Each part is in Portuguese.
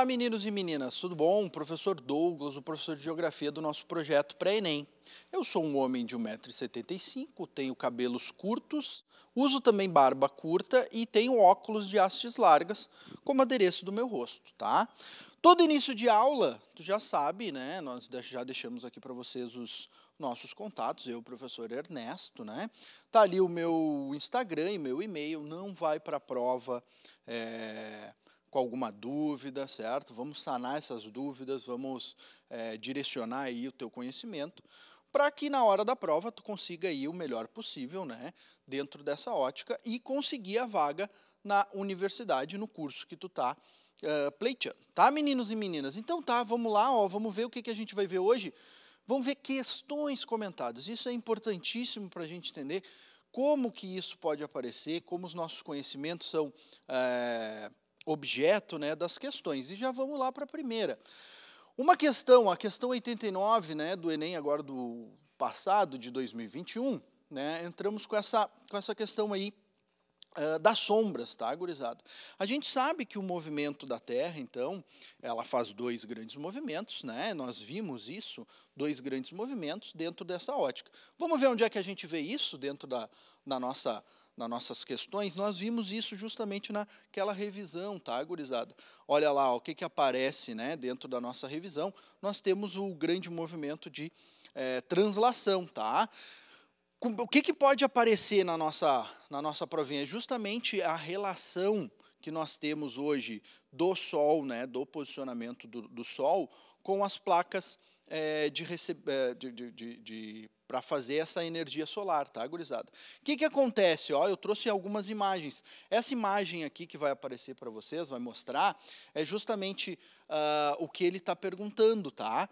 Olá, meninos e meninas, tudo bom? Professor Douglas, o professor de Geografia do nosso projeto pré-ENEM. Eu sou um homem de 1,75m, tenho cabelos curtos, uso também barba curta e tenho óculos de hastes largas como adereço do meu rosto, tá? Todo início de aula, tu já sabe, né? Nós já deixamos aqui para vocês os nossos contatos, eu, professor Ernesto, né? Tá ali o meu Instagram e meu e-mail, não vai para a prova... É com alguma dúvida, certo? Vamos sanar essas dúvidas, vamos é, direcionar aí o teu conhecimento para que na hora da prova tu consiga aí o melhor possível, né? Dentro dessa ótica e conseguir a vaga na universidade, no curso que tu tá uh, pleiteando. Tá, meninos e meninas? Então tá, vamos lá, ó, vamos ver o que, que a gente vai ver hoje. Vamos ver questões comentadas. Isso é importantíssimo para a gente entender como que isso pode aparecer, como os nossos conhecimentos são é, objeto né, das questões. E já vamos lá para a primeira. Uma questão, a questão 89 né, do Enem, agora do passado, de 2021, né, entramos com essa, com essa questão aí ah, das sombras, tá, gurizada? A gente sabe que o movimento da Terra, então, ela faz dois grandes movimentos, né? Nós vimos isso, dois grandes movimentos dentro dessa ótica. Vamos ver onde é que a gente vê isso dentro da, da nossa nas nossas questões, nós vimos isso justamente naquela revisão, tá, gurizada? Olha lá, ó, o que, que aparece né, dentro da nossa revisão. Nós temos o grande movimento de é, translação, tá? O que, que pode aparecer na nossa, na nossa provinha? Justamente a relação que nós temos hoje do Sol, né, do posicionamento do, do Sol, com as placas é, de, de, de, de para fazer essa energia solar, tá, gurizada? O que, que acontece? Ó, eu trouxe algumas imagens. Essa imagem aqui que vai aparecer para vocês, vai mostrar, é justamente uh, o que ele está perguntando, tá?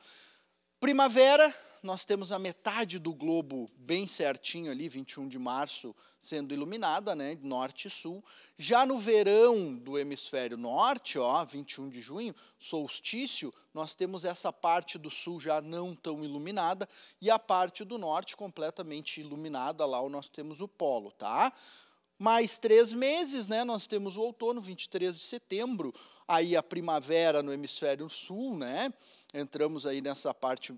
Primavera, nós temos a metade do globo bem certinho ali, 21 de março, sendo iluminada, né, norte e sul. Já no verão do hemisfério norte, ó, 21 de junho, solstício, nós temos essa parte do sul já não tão iluminada e a parte do norte completamente iluminada, lá nós temos o polo, tá? mais três meses, né? Nós temos o outono, 23 de setembro, aí a primavera no hemisfério sul, né? Entramos aí nessa parte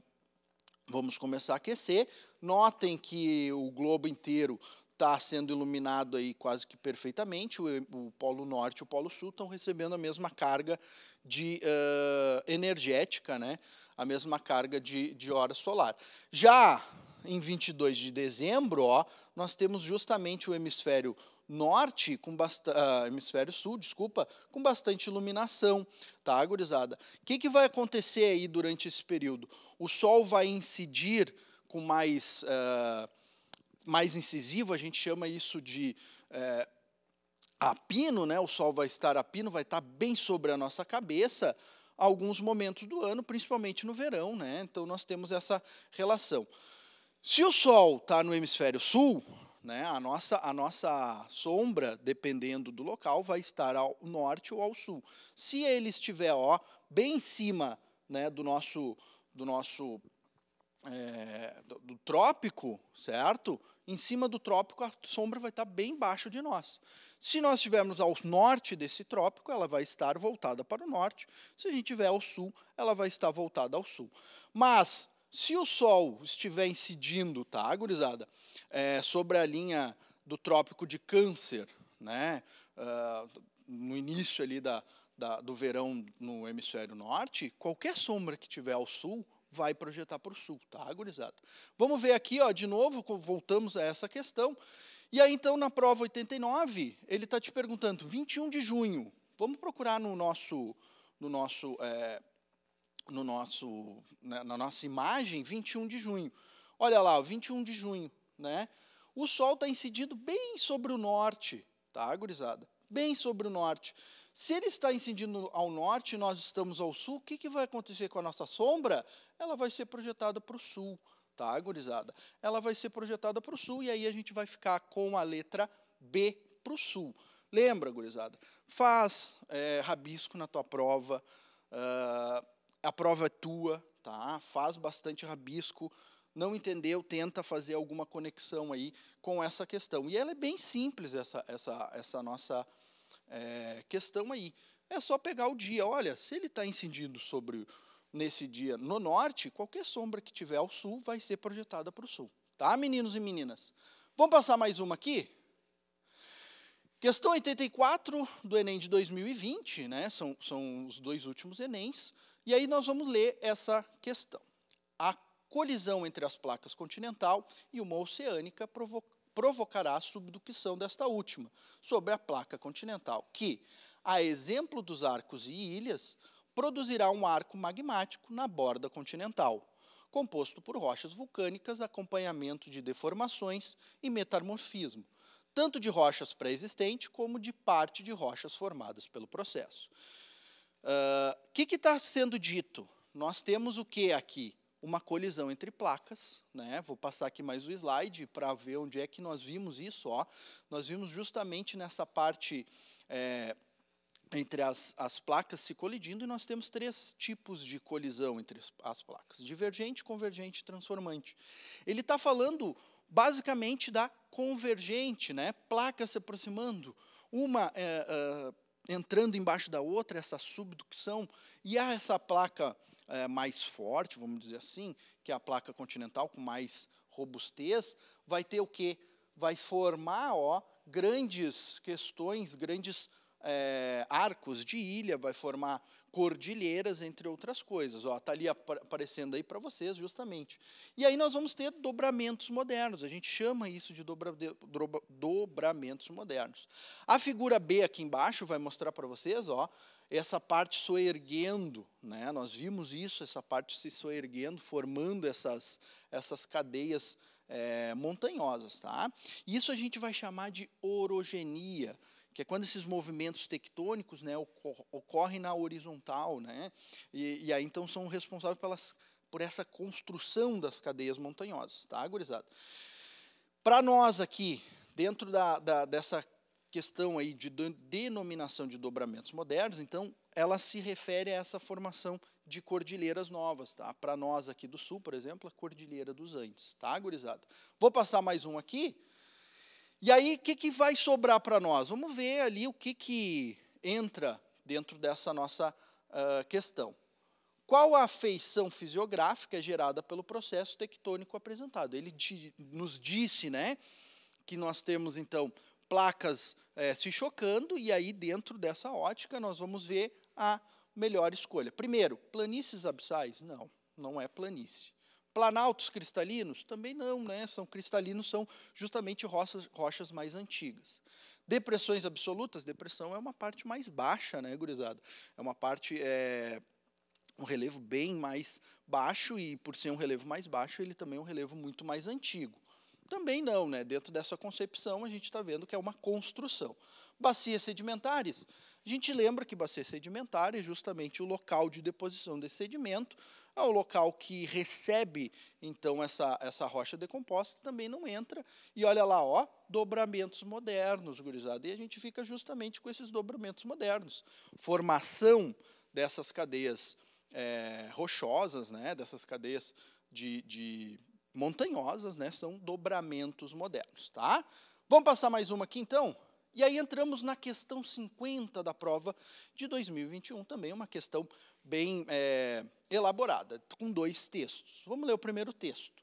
Vamos começar a aquecer. Notem que o globo inteiro está sendo iluminado aí quase que perfeitamente. O, o, Polo Norte e o Polo Sul estão recebendo a mesma carga de uh, energética, né? a mesma carga de, de hora solar. Já em 22 de dezembro, ó, nós temos justamente o hemisfério norte com bastante uh, ah, hemisfério sul, desculpa, com bastante iluminação, tá, gurizada? O que, que vai acontecer aí durante esse período? O sol vai incidir com mais uh, mais incisivo, a gente chama isso de uh, apino, né? O sol vai estar apino, vai estar bem sobre a nossa cabeça alguns momentos do ano, principalmente no verão, né? Então nós temos essa relação. Se o sol está no hemisfério sul, né? A, nossa, a nossa sombra, dependendo do local, vai estar ao norte ou ao sul. Se ele estiver ó, bem em cima né, do nosso, do nosso é, do, do trópico, certo? Em cima do trópico, a sombra vai estar bem baixo de nós. Se nós estivermos ao norte desse trópico, ela vai estar voltada para o norte. Se a gente estiver ao sul, ela vai estar voltada ao sul. Mas se o Sol estiver incidindo, tá, gurizada, é, sobre a linha do Trópico de Câncer, né, uh, no início ali da, da, do verão no hemisfério norte, qualquer sombra que tiver ao sul vai projetar para o sul, tá, gurizada? Vamos ver aqui, ó, de novo, voltamos a essa questão. E aí, então, na prova 89, ele está te perguntando, 21 de junho, vamos procurar no nosso, no nosso é, no nosso, na, né, na nossa imagem 21 de junho. Olha lá, 21 de junho, né? O Sol está incidindo bem sobre o norte, tá, gurizada? Bem sobre o norte. Se ele está incidindo ao norte nós estamos ao sul, o que, que vai acontecer com a nossa sombra? Ela vai ser projetada para o sul, tá, gurizada? Ela vai ser projetada para o sul e aí a gente vai ficar com a letra B para o sul. Lembra, gurizada? Faz é, rabisco na tua prova. Uh, a prova é tua, tá? Faz bastante rabisco. Não entendeu, tenta fazer alguma conexão aí com essa questão. E ela é bem simples, essa, essa, essa nossa é, questão aí. É só pegar o dia. Olha, se ele está incidindo sobre nesse dia no norte, qualquer sombra que tiver ao sul vai ser projetada para o sul. Tá, meninos e meninas? Vamos passar mais uma aqui? Questão 84 do Enem de 2020, né? São, são os dois últimos Enems. E aí nós vamos ler essa questão. A colisão entre as placas continental e uma oceânica provocará a subdução desta última sobre a placa continental, que, a exemplo dos arcos e ilhas, produzirá um arco magmático na borda continental, composto por rochas vulcânicas, acompanhamento de deformações e metamorfismo, tanto de rochas pré-existentes como de parte de rochas formadas pelo processo. Ah, o uh, que está sendo dito? Nós temos o que aqui? Uma colisão entre placas. Né? Vou passar aqui mais o slide para ver onde é que nós vimos isso. Ó. Nós vimos justamente nessa parte é, entre as, as placas se colidindo, e nós temos três tipos de colisão entre as placas: divergente, convergente e transformante. Ele está falando basicamente da convergente, né? placa se aproximando. Uma. É, é, entrando embaixo da outra, essa subdução, e há essa placa é, mais forte, vamos dizer assim, que é a placa continental com mais robustez, vai ter o quê? Vai formar ó, grandes questões, grandes é, arcos de ilha, vai formar cordilheiras, entre outras coisas. Está ali aparecendo aí para vocês, justamente. E aí nós vamos ter dobramentos modernos, a gente chama isso de, dobra, de dobra, dobramentos modernos. A figura B aqui embaixo vai mostrar para vocês ó, essa parte soerguendo, né? nós vimos isso, essa parte se soerguendo, formando essas, essas cadeias é, montanhosas. Tá? Isso a gente vai chamar de orogenia que é quando esses movimentos tectônicos né, ocorrem na horizontal, né, e, e aí então são responsáveis pelas, por essa construção das cadeias montanhosas, tá, gurizada? Para nós aqui, dentro da, da, dessa questão aí de denominação de dobramentos modernos, então ela se refere a essa formação de cordilheiras novas, tá? Para nós aqui do sul, por exemplo, a cordilheira dos Andes, tá, gurizada? Vou passar mais um aqui, e aí, o que, que vai sobrar para nós? Vamos ver ali o que, que entra dentro dessa nossa uh, questão. Qual a afeição fisiográfica gerada pelo processo tectônico apresentado? Ele nos disse né, que nós temos, então, placas é, se chocando, e aí, dentro dessa ótica, nós vamos ver a melhor escolha. Primeiro, planícies abissais? Não, não é planície. Planaltos cristalinos? Também não, né? São cristalinos, são justamente rochas, rochas mais antigas. Depressões absolutas? Depressão é uma parte mais baixa, né, gurizada? É uma parte. É, um relevo bem mais baixo, e por ser um relevo mais baixo, ele também é um relevo muito mais antigo. Também não, né? Dentro dessa concepção, a gente está vendo que é uma construção. Bacias sedimentares? A gente lembra que bacia é sedimentar é justamente o local de deposição desse sedimento, é o local que recebe então essa, essa rocha decomposta também não entra. E olha lá, ó, dobramentos modernos, gurizada. E a gente fica justamente com esses dobramentos modernos. Formação dessas cadeias é, rochosas, né, dessas cadeias de, de montanhosas, né, são dobramentos modernos, tá? Vamos passar mais uma aqui então? E aí entramos na questão 50 da prova de 2021, também uma questão bem é, elaborada, com dois textos. Vamos ler o primeiro texto.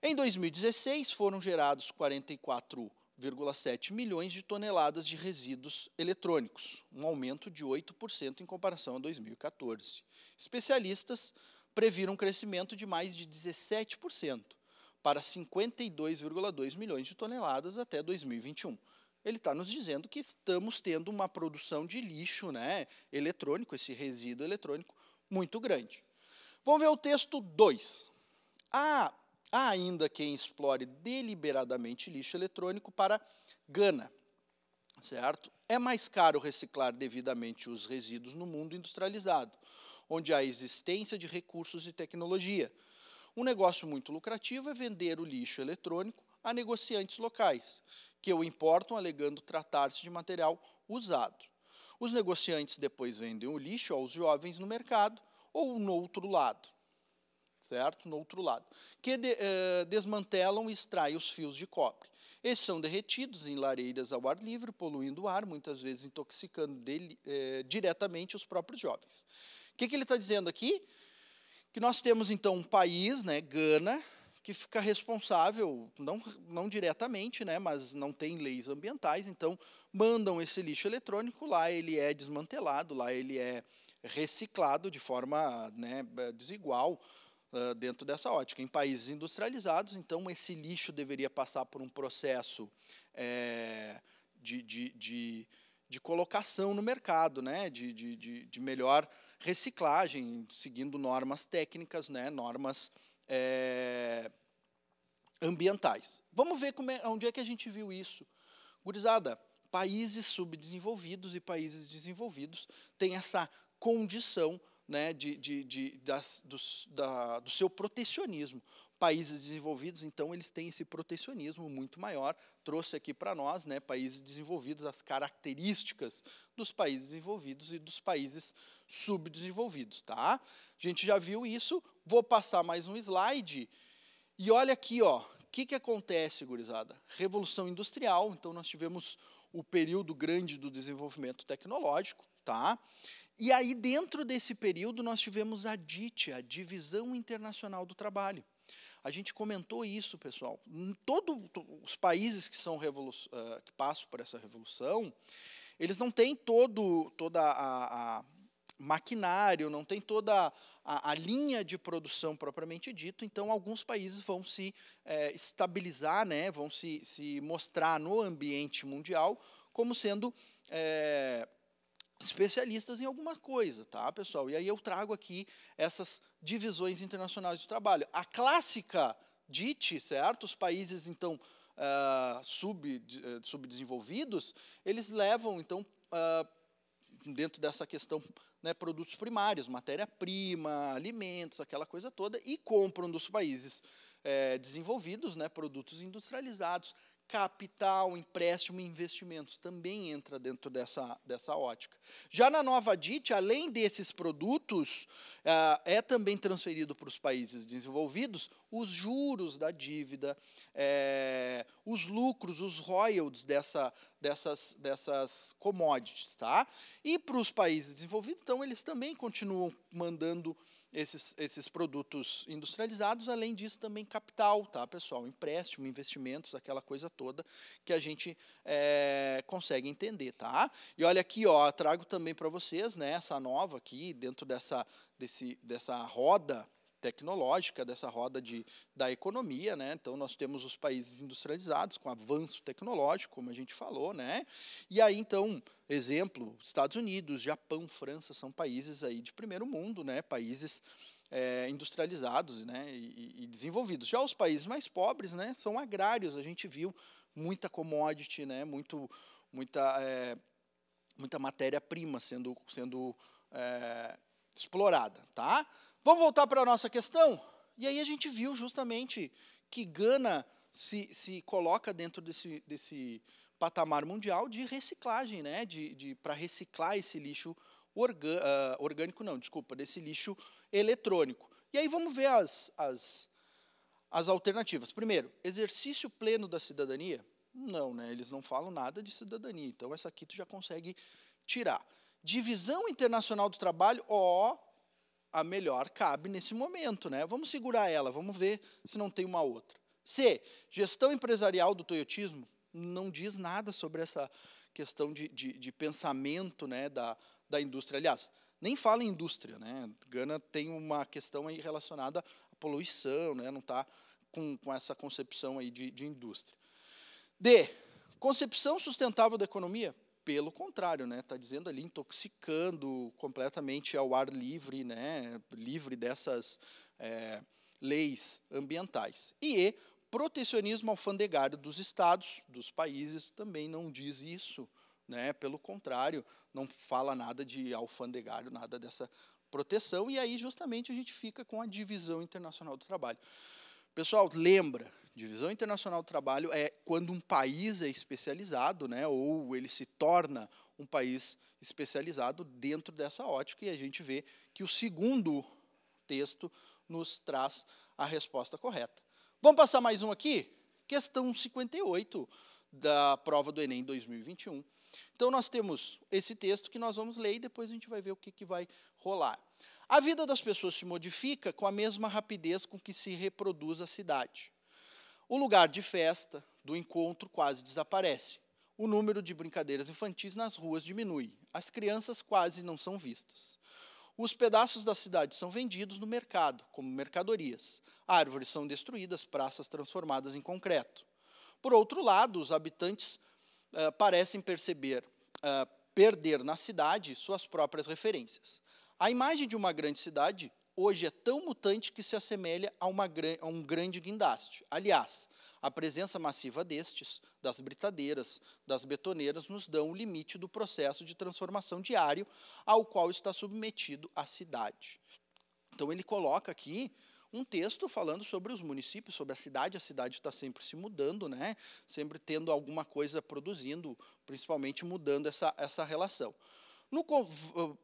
Em 2016, foram gerados 44,7 milhões de toneladas de resíduos eletrônicos, um aumento de 8% em comparação a 2014. Especialistas previram um crescimento de mais de 17%, para 52,2 milhões de toneladas até 2021 ele está nos dizendo que estamos tendo uma produção de lixo né, eletrônico, esse resíduo eletrônico, muito grande. Vamos ver o texto 2. Há, há ainda quem explore deliberadamente lixo eletrônico para gana, certo? É mais caro reciclar devidamente os resíduos no mundo industrializado, onde há existência de recursos e tecnologia. Um negócio muito lucrativo é vender o lixo eletrônico a negociantes locais que o importam alegando tratar-se de material usado. Os negociantes depois vendem o lixo aos jovens no mercado ou no outro lado, certo? No outro lado, que de, eh, desmantelam e extraem os fios de cobre. Esses são derretidos em lareiras ao ar livre, poluindo o ar, muitas vezes intoxicando dele, eh, diretamente os próprios jovens. O que, que ele está dizendo aqui? Que nós temos então um país, né, Gana, que fica responsável, não, não diretamente, né, mas não tem leis ambientais, então mandam esse lixo eletrônico, lá ele é desmantelado, lá ele é reciclado de forma né, desigual uh, dentro dessa ótica. Em países industrializados, então, esse lixo deveria passar por um processo é, de, de, de, de, colocação no mercado, né, de, de, de melhor reciclagem, seguindo normas técnicas, né, normas é, ambientais. Vamos ver como é, onde é que a gente viu isso. Gurizada, países subdesenvolvidos e países desenvolvidos têm essa condição né, de, de, de das, dos, da, do seu protecionismo. Países desenvolvidos, então, eles têm esse protecionismo muito maior. Trouxe aqui para nós, né, países desenvolvidos, as características dos países desenvolvidos e dos países subdesenvolvidos. Tá? A gente já viu isso, Vou passar mais um slide. E olha aqui, ó, o que, que acontece, gurizada? Revolução Industrial, então nós tivemos o período grande do desenvolvimento tecnológico, tá? E aí, dentro desse período, nós tivemos a DIT, a Divisão Internacional do Trabalho. A gente comentou isso, pessoal. Em todos os países que, são eh, que passam por essa revolução, eles não têm todo, toda a, a maquinário, não tem toda a, a, linha de produção propriamente dito, então alguns países vão se é, estabilizar, né, vão se, se mostrar no ambiente mundial como sendo é, especialistas em alguma coisa, tá, pessoal? E aí eu trago aqui essas divisões internacionais de trabalho. A clássica DIT, certo? Os países, então, uh, sub, uh, subdesenvolvidos, eles levam, então, uh, dentro dessa questão, né, produtos primários, matéria-prima, alimentos, aquela coisa toda, e compram dos países é, desenvolvidos né, produtos industrializados, capital, empréstimo e investimentos também entra dentro dessa, dessa ótica. Já na Nova DIT, além desses produtos, ah, é também transferido para os países desenvolvidos os juros da dívida, é, os lucros, os royalties dessa, dessas, dessas commodities. Tá? E para os países desenvolvidos, então, eles também continuam mandando esses, esses produtos industrializados, além disso também capital, tá, pessoal? Empréstimo, investimentos, aquela coisa toda que a gente é, consegue entender, tá? E olha aqui, ó, trago também para vocês, né, essa nova aqui, dentro dessa, desse, dessa roda tecnológica, dessa roda de, da economia. Né? Então, nós temos os países industrializados com avanço tecnológico, como a gente falou. Né? E aí, então, exemplo, Estados Unidos, Japão, França são países aí de primeiro mundo, né? países é, industrializados né? E, e, desenvolvidos. Já os países mais pobres né? são agrários. A gente viu muita commodity, né? Muito, muita, é, muita matéria-prima sendo, sendo é, explorada. Tá? Vamos voltar para a nossa questão? E aí a gente viu justamente que Gana se, se coloca dentro desse, desse patamar mundial de reciclagem, né? de, de para reciclar esse lixo orgânico, uh, ah, orgânico, não, desculpa, desse lixo eletrônico. E aí vamos ver as, as, as alternativas. Primeiro, exercício pleno da cidadania. Não, né? Eles não falam nada de cidadania. Então essa aqui tu já consegue tirar. Divisão Internacional do Trabalho, ó, a melhor cabe nesse momento, né? Vamos segurar ela, vamos ver se não tem uma outra. C. Gestão empresarial do toyotismo não diz nada sobre essa questão de, de, de pensamento né, da, da indústria. Aliás, nem fala em indústria, né? Gana tem uma questão aí relacionada à poluição, né? Não está com, com essa concepção aí de, de indústria. D. Concepção sustentável da economia pelo contrário, né? Está dizendo ali intoxicando completamente ao ar livre, né? Livre dessas é, leis ambientais. E protecionismo alfandegário dos estados, dos países também não diz isso, né? Pelo contrário, não fala nada de alfandegário, nada dessa proteção. E aí justamente a gente fica com a divisão internacional do trabalho. Pessoal, lembra, Divisão Internacional do Trabalho é quando um país é especializado, né, ou ele se torna um país especializado dentro dessa ótica, e a gente vê que o segundo texto nos traz a resposta correta. Vamos passar mais um aqui? Questão 58 da prova do Enem 2021. Então, nós temos esse texto que nós vamos ler e depois a gente vai ver o que, que vai rolar. A vida das pessoas se modifica com a mesma rapidez com que se reproduz a cidade. O lugar de festa, do encontro, quase desaparece. O número de brincadeiras infantis nas ruas diminui. As crianças quase não são vistas. Os pedaços da cidade são vendidos no mercado, como mercadorias. Árvores são destruídas, praças transformadas em concreto. Por outro lado, os habitantes uh, parecem perceber, uh, perder na cidade suas próprias referências. A imagem de uma grande cidade hoje é tão mutante que se assemelha a, uma, a um grande guindaste. Aliás, a presença massiva destes, das britadeiras, das betoneiras, nos dão o limite do processo de transformação diário ao qual está submetido a cidade. Então, ele coloca aqui um texto falando sobre os municípios, sobre a cidade. A cidade está sempre se mudando, né? sempre tendo alguma coisa produzindo, principalmente mudando essa, essa relação. No,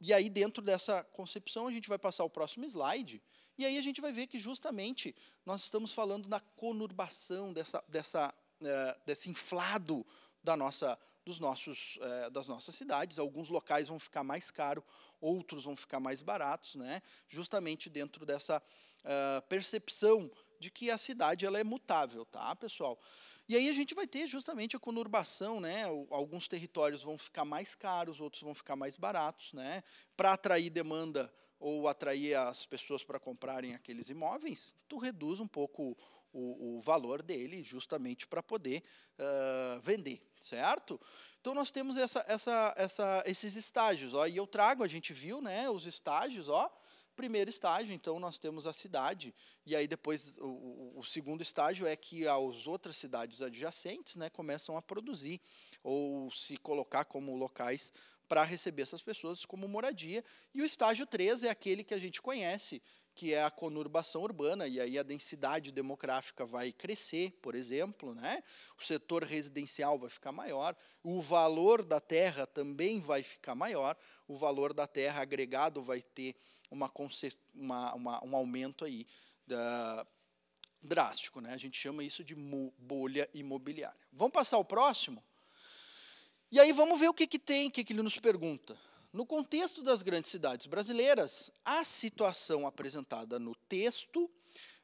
e aí, dentro dessa concepção, a gente vai passar o próximo slide, e aí a gente vai ver que, justamente, nós estamos falando da conurbação, dessa, dessa, é, desse inflado da nossa, dos nossos, é, das nossas cidades. Alguns locais vão ficar mais caros, outros vão ficar mais baratos, né? justamente dentro dessa é, percepção de que a cidade ela é mutável, tá, pessoal? E aí a gente vai ter justamente a conurbação, né? Alguns territórios vão ficar mais caros, outros vão ficar mais baratos, né? Para atrair demanda ou atrair as pessoas para comprarem aqueles imóveis, tu reduz um pouco o, o valor dele justamente para poder uh, vender, certo? Então nós temos essa, essa, essa, esses estágios, ó, e eu trago, a gente viu, né, os estágios, ó, Primeiro estágio, então, nós temos a cidade, e aí depois o, o segundo estágio é que as outras cidades adjacentes né, começam a produzir ou se colocar como locais para receber essas pessoas como moradia. E o estágio 3 é aquele que a gente conhece, que é a conurbação urbana, e aí a densidade demográfica vai crescer, por exemplo, né? o setor residencial vai ficar maior, o valor da terra também vai ficar maior, o valor da terra agregado vai ter uma, uma, uma um aumento aí da, drástico. Né? A gente chama isso de bolha imobiliária. Vamos passar ao próximo? E aí vamos ver o que, que tem, o que, que ele nos pergunta. No contexto das grandes cidades brasileiras, a situação apresentada no texto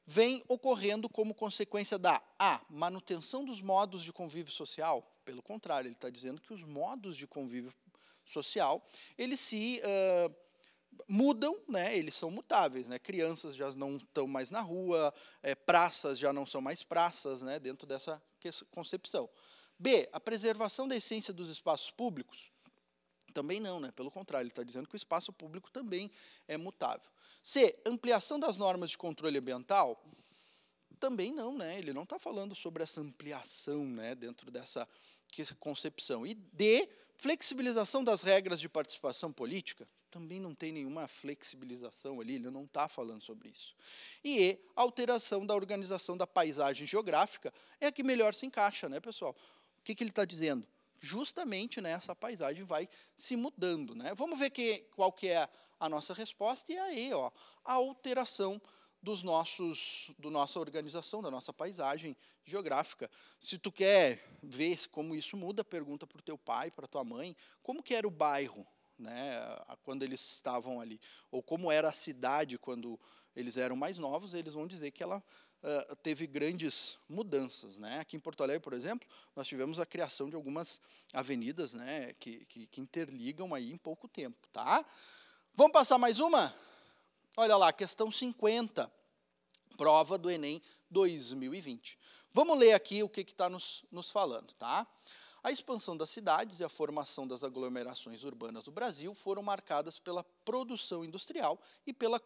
vem ocorrendo como consequência da A. Manutenção dos modos de convívio social. Pelo contrário, ele está dizendo que os modos de convívio social eles se uh, mudam, né? eles são mutáveis. Né? Crianças já não estão mais na rua, é, praças já não são mais praças, né? dentro dessa concepção. B. A preservação da essência dos espaços públicos. Também não, né? pelo contrário, ele está dizendo que o espaço público também é mutável. C. Ampliação das normas de controle ambiental. Também não, né? ele não está falando sobre essa ampliação né? dentro dessa concepção. E D. Flexibilização das regras de participação política. Também não tem nenhuma flexibilização ali, ele não está falando sobre isso. E E. Alteração da organização da paisagem geográfica é a que melhor se encaixa, né, pessoal? O que, que ele está dizendo? justamente né, essa paisagem vai se mudando. Né? Vamos ver que, qual que é a nossa resposta, e aí ó, a alteração dos nossos, do nossa organização, da nossa paisagem geográfica. Se tu quer ver como isso muda, pergunta para o teu pai, para tua mãe, como que era o bairro né, quando eles estavam ali, ou como era a cidade quando eles eram mais novos, eles vão dizer que ela teve grandes mudanças. Né? Aqui em Porto Alegre, por exemplo, nós tivemos a criação de algumas avenidas né, que, que, que interligam aí em pouco tempo. Tá? Vamos passar mais uma? Olha lá, questão 50, prova do Enem 2020. Vamos ler aqui o que está nos, nos falando. Tá? A expansão das cidades e a formação das aglomerações urbanas do Brasil foram marcadas pela produção industrial e pela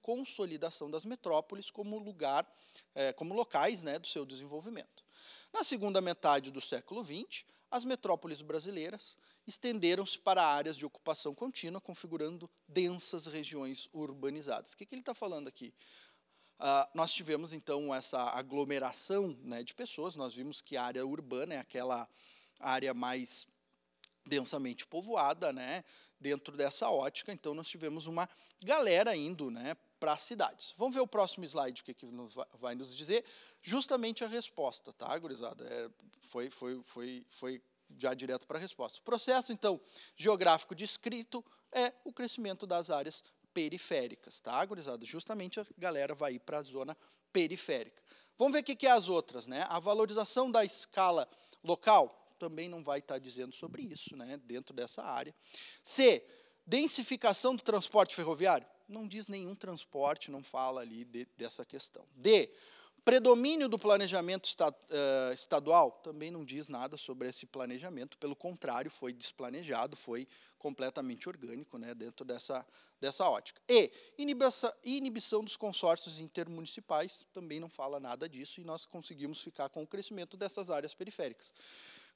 consolidação das metrópoles como lugar, é, como locais né, do seu desenvolvimento. Na segunda metade do século XX, as metrópoles brasileiras estenderam-se para áreas de ocupação contínua, configurando densas regiões urbanizadas. O que, que ele está falando aqui? Uh, nós tivemos, então, essa aglomeração né, de pessoas. Nós vimos que a área urbana é aquela área mais densamente povoada, né? Dentro dessa ótica, então, nós tivemos uma galera indo né, para as cidades. Vamos ver o próximo slide, o que, que nos vai, vai nos dizer. Justamente a resposta, tá, gurizada? É, foi, foi, foi, foi já direto para a resposta. O processo, então, geográfico descrito é o crescimento das áreas periféricas, tá, gurizada? Justamente a galera vai ir para a zona periférica. Vamos ver o que, que é as outras, né? A valorização da escala local também não vai estar tá dizendo sobre isso, né? Dentro dessa área. C. Densificação do transporte ferroviário não diz nenhum transporte, não fala ali de, dessa questão. D. Predomínio do planejamento esta, uh, estadual também não diz nada sobre esse planejamento, pelo contrário, foi desplanejado, foi completamente orgânico né, dentro dessa, dessa ótica. E inibição, inibição dos consórcios intermunicipais também não fala nada disso e nós conseguimos ficar com o crescimento dessas áreas periféricas.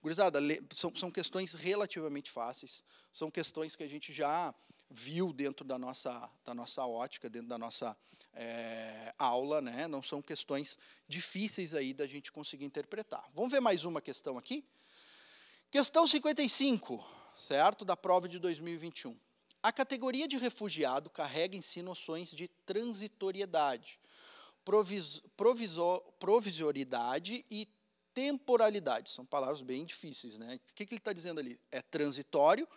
Gurizada, são, são questões relativamente fáceis, são questões que a gente já viu dentro da nossa, da nossa ótica, dentro da nossa é, aula, né? Não são questões difíceis aí da gente conseguir interpretar. Vamos ver mais uma questão aqui? Questão 55, certo? Da prova de 2021. A categoria de refugiado carrega em si noções de transitoriedade, provisoriedade provisoridade e temporalidade. São palavras bem difíceis, né? O que, que ele está dizendo ali? É transitório,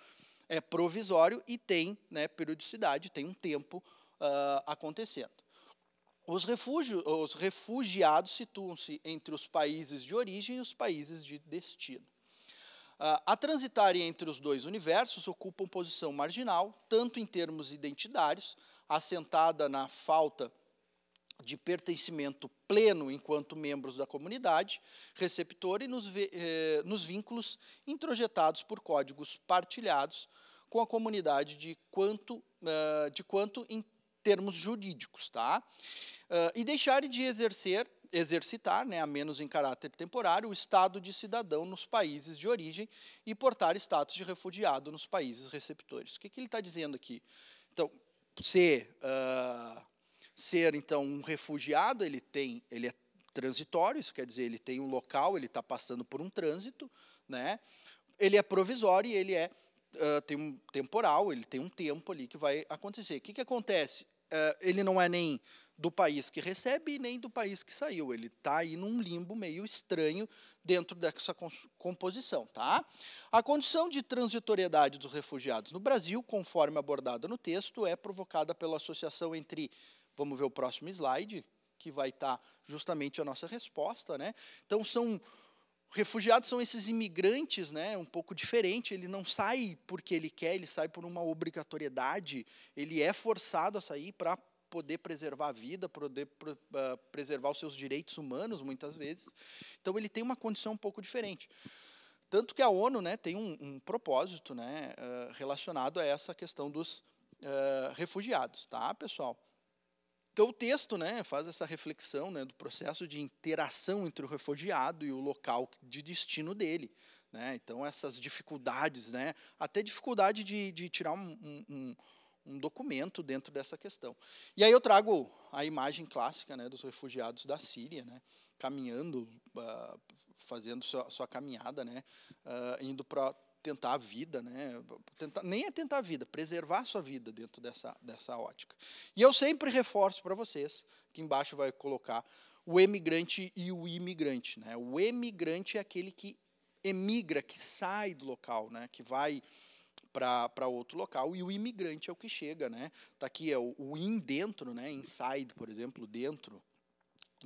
é provisório e tem né, periodicidade, tem um tempo uh, acontecendo. Os, refugio, os refugiados situam-se entre os países de origem e os países de destino. Uh, a transitarem entre os dois universos ocupam posição marginal, tanto em termos identitários, assentada na falta de pertencimento pleno enquanto membros da comunidade receptora e nos, eh, nos vínculos introjetados por códigos partilhados com a comunidade de quanto, uh, de quanto em termos jurídicos, tá? Uh, e deixar de exercer, exercitar, né, a menos em caráter temporário, o estado de cidadão nos países de origem e portar status de refugiado nos países receptores. O que, que ele está dizendo aqui? Então, ser uh, ser então um refugiado, ele tem, ele é transitório, isso quer dizer, ele tem um local, ele está passando por um trânsito, né? Ele é provisório e ele é uh, tem um temporal, ele tem um tempo ali que vai acontecer. O que, que acontece? Uh, ele não é nem do país que recebe e nem do país que saiu. Ele está aí num limbo meio estranho dentro dessa composição. Tá? A condição de transitoriedade dos refugiados no Brasil, conforme abordada no texto, é provocada pela associação entre Vamos ver o próximo slide, que vai estar justamente a nossa resposta. Né? Então, são refugiados são esses imigrantes, né? Um pouco diferente. Ele não sai porque ele quer, ele sai por uma obrigatoriedade. Ele é forçado a sair para poder preservar a vida, poder uh, preservar os seus direitos humanos, muitas vezes. Então ele tem uma condição um pouco diferente. Tanto que a ONU, né, tem um, um propósito, né, uh, relacionado a essa questão dos uh, refugiados, tá, pessoal? Então o texto né, faz essa reflexão né, do processo de interação entre o refugiado e o local de destino dele. Né? Então essas dificuldades, né, até dificuldade de, de tirar um, um, um, documento dentro dessa questão. E aí eu trago a imagem clássica né, dos refugiados da Síria, né, caminhando, uh, fazendo sua, sua caminhada, né, uh, indo para tentar a vida, né? Tentar, nem é tentar a vida, preservar a sua vida dentro dessa, dessa ótica. E eu sempre reforço para vocês, que embaixo vai colocar o emigrante e o imigrante. Né? O emigrante é aquele que emigra, que sai do local, né? que vai para outro local, e o imigrante é o que chega. Está né? Tá aqui é o, o in dentro, né? inside, por exemplo, dentro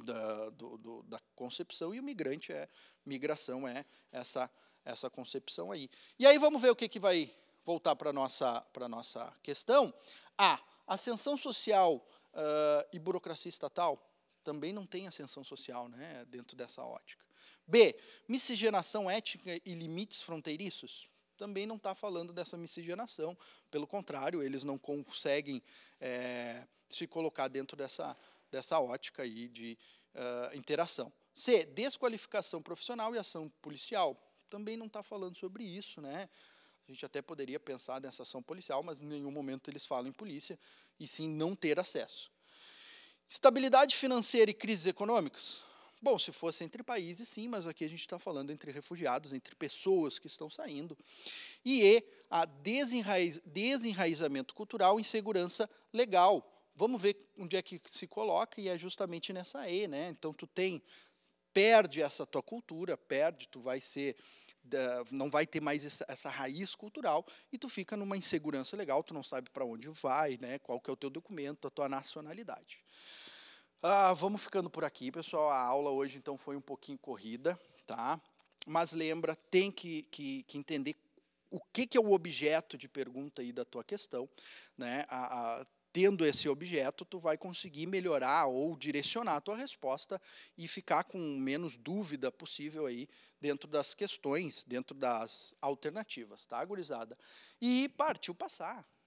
da, do, do, da concepção, e o migrante é migração, é essa essa concepção aí. E aí vamos ver o que, que vai voltar para a nossa, nossa questão. A ascensão social uh, e burocracia estatal também não tem ascensão social né, dentro dessa ótica. B, miscigenação étnica e limites fronteiriços também não está falando dessa miscigenação. Pelo contrário, eles não conseguem é, se colocar dentro dessa, dessa ótica aí de uh, interação. C. Desqualificação profissional e ação policial também não está falando sobre isso, né? A gente até poderia pensar nessa ação policial, mas em nenhum momento eles falam em polícia, e sim não ter acesso. Estabilidade financeira e crises econômicas. Bom, se fosse entre países, sim, mas aqui a gente está falando entre refugiados, entre pessoas que estão saindo. E, e a desenraiz, desenraizamento cultural, insegurança legal. Vamos ver onde é que se coloca, e é justamente nessa E, né? Então, tu tem perde essa tua cultura, perde, tu vai ser não vai ter mais essa, essa, raiz cultural e tu fica numa insegurança legal, tu não sabe para onde vai, né? Qual que é o teu documento, a tua nacionalidade. Ah, vamos ficando por aqui, pessoal. A aula hoje então foi um pouquinho corrida, tá? Mas lembra, tem que, que, que entender o que, que é o objeto de pergunta aí da tua questão, né? A, a, tendo esse objeto, tu vai conseguir melhorar ou direcionar a tua resposta e ficar com menos dúvida possível aí dentro das questões, dentro das alternativas, tá, gurizada? E partiu passar.